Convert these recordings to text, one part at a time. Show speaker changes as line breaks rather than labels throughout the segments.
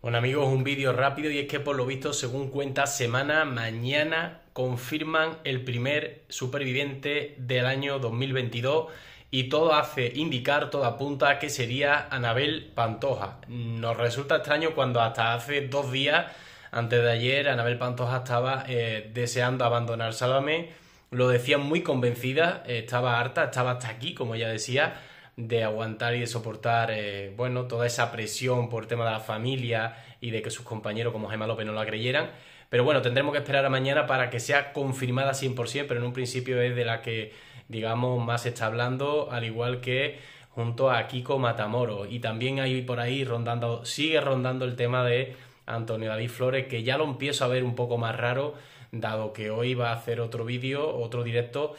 Bueno amigos, un vídeo rápido y es que por lo visto, según cuenta Semana, mañana confirman el primer superviviente del año 2022 y todo hace indicar, toda apunta a que sería Anabel Pantoja. Nos resulta extraño cuando hasta hace dos días, antes de ayer, Anabel Pantoja estaba eh, deseando abandonar Salomé. lo decía muy convencida, eh, estaba harta, estaba hasta aquí, como ella decía, de aguantar y de soportar, eh, bueno, toda esa presión por tema de la familia y de que sus compañeros como Gemma López no la creyeran. Pero bueno, tendremos que esperar a mañana para que sea confirmada 100%, pero en un principio es de la que, digamos, más se está hablando, al igual que junto a Kiko Matamoro. Y también ahí por ahí rondando, sigue rondando el tema de Antonio David Flores, que ya lo empiezo a ver un poco más raro, dado que hoy va a hacer otro vídeo, otro directo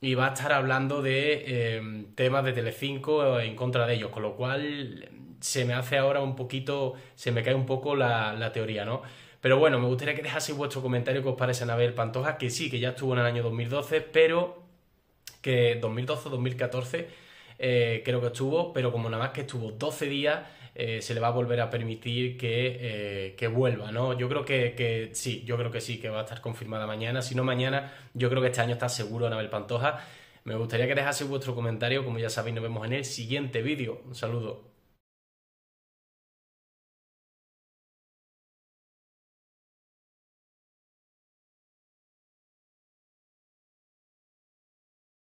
y va a estar hablando de em, temas de Telecinco en contra de ellos, con lo cual se me hace ahora un poquito, se me cae un poco la, la teoría, ¿no? Pero bueno, me gustaría que dejaseis vuestro comentario que os parece Anabel Pantoja, que sí, que ya estuvo en el año 2012, pero que 2012 2014 eh, creo que estuvo, pero como nada más que estuvo 12 días, eh, se le va a volver a permitir que, eh, vuelva, ¿no? Yo creo que, sí, yo creo que sí, que va a estar confirmada mañana. Si no mañana, yo creo que este año está seguro Anabel Pantoja. Me gustaría que dejase vuestro comentario, como ya sabéis, nos vemos en el siguiente vídeo. Un saludo.